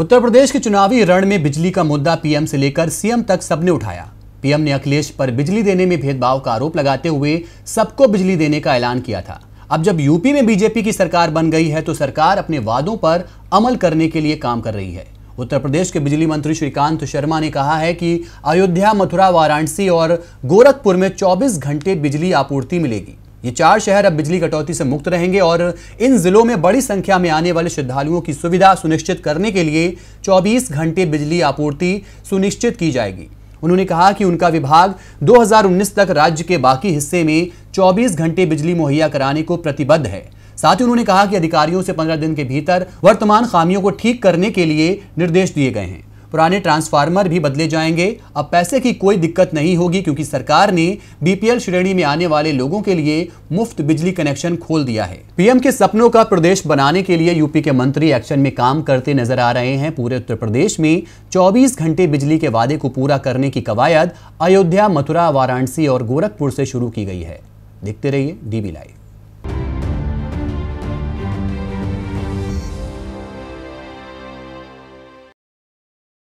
उत्तर प्रदेश के चुनावी रण में बिजली का मुद्दा पीएम से लेकर सीएम तक सबने उठाया पीएम ने अखिलेश पर बिजली देने में भेदभाव का आरोप लगाते हुए सबको बिजली देने का ऐलान किया था अब जब यूपी में बीजेपी की सरकार बन गई है तो सरकार अपने वादों पर अमल करने के लिए काम कर रही है उत्तर प्रदेश के बिजली मंत्री श्रीकांत शर्मा ने कहा है कि अयोध्या मथुरा वाराणसी और गोरखपुर में 24 घंटे बिजली आपूर्ति मिलेगी ये चार शहर अब बिजली कटौती से मुक्त रहेंगे और इन जिलों में बड़ी संख्या में आने वाले श्रद्धालुओं की सुविधा सुनिश्चित करने के लिए 24 घंटे बिजली आपूर्ति सुनिश्चित की जाएगी उन्होंने कहा कि उनका विभाग 2019 तक राज्य के बाकी हिस्से में 24 घंटे बिजली मुहैया कराने को प्रतिबद्ध है साथ ही उन्होंने कहा कि अधिकारियों से पंद्रह दिन के भीतर वर्तमान खामियों को ठीक करने के लिए निर्देश दिए गए हैं पुराने ट्रांसफार्मर भी बदले जाएंगे अब पैसे की कोई दिक्कत नहीं होगी क्योंकि सरकार ने बीपीएल श्रेणी में आने वाले लोगों के लिए मुफ्त बिजली कनेक्शन खोल दिया है पीएम के सपनों का प्रदेश बनाने के लिए यूपी के मंत्री एक्शन में काम करते नजर आ रहे हैं पूरे उत्तर प्रदेश में चौबीस घंटे बिजली के वादे को पूरा करने की कवायद अयोध्या मथुरा वाराणसी और गोरखपुर से शुरू की गई है देखते रहिए डीबी लाइव